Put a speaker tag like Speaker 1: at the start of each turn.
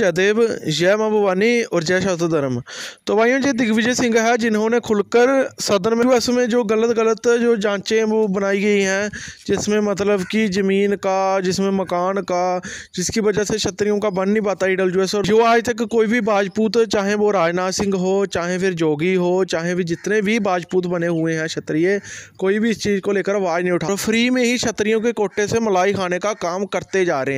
Speaker 1: जयदेव जय माँ भवानी और जय शास्त्र धर्म तो भाइयों जी दिग्विजय सिंह है जिन्होंने खुलकर सदन में बस में जो गलत गलत जो जांचें वो बनाई गई हैं जिसमें मतलब कि ज़मीन का जिसमें मकान का जिसकी वजह से क्षत्रियों का बन नहीं पाता ईडल जो है जो आज तक कोई भी राजपूत चाहे वो राजनाथ सिंह हो चाहे फिर जोगी हो चाहे भी जितने भी राजपूत बने हुए हैं क्षत्रिय कोई भी इस चीज़ को लेकर आवाज़ नहीं उठा तो फ्री में ही क्षत्रियों के कोटे से मलाई खाने का काम करते जा रहे हैं